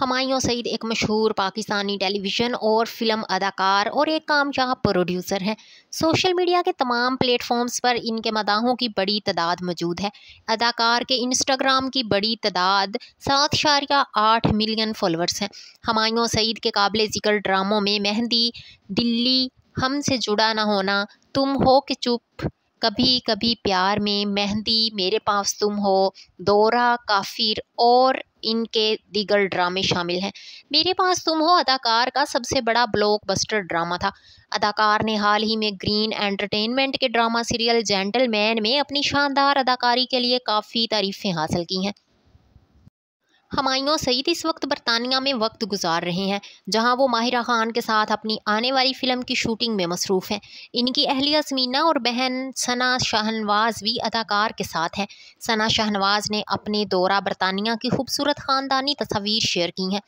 हमायों सईद एक मशहूर पाकिस्तानी टेलीविज़न और फिल्म अदाकार और एक कामयाब प्रोड्यूसर हैं सोशल मीडिया के तमाम प्लेटफॉर्म्स पर इनके मदाहों की बड़ी तादाद मौजूद है अदाकार के इंस्टाग्राम की बड़ी तादाद सात शारिया आठ मिलियन फॉलोअर्स हैं हमायों सईद के काबिल ज़िक्र ड्रामों में मेहंदी दिल्ली हम से जुड़ा ना होना तुम हो कि चुप कभी कभी प्यार में मेहंदी मेरे पास तुम हो दौरा काफिर और इनके दीगर ड्रामे शामिल हैं मेरे पास तुम हो अदाकार का सबसे बड़ा ब्लॉकबस्टर ड्रामा था अदाकार ने हाल ही में ग्रीन एंटरटेनमेंट के ड्रामा सीरियल जेंटलमैन में अपनी शानदार अदाकारी के लिए काफ़ी तारीफ़ें हासिल की हैं हमायूं सईद इस वक्त बरतानिया में वक्त गुजार रहे हैं जहां वो माहिरा खान के साथ अपनी आने वाली फ़िल्म की शूटिंग में मसरूफ़ हैं इनकी अहलिया समीना और बहन सना शाहनवाज भी अदाकार के साथ हैं सना शाहनवाज ने अपने दौरा बरतानिया की खूबसूरत ख़ानदानी तस्वीर शेयर की हैं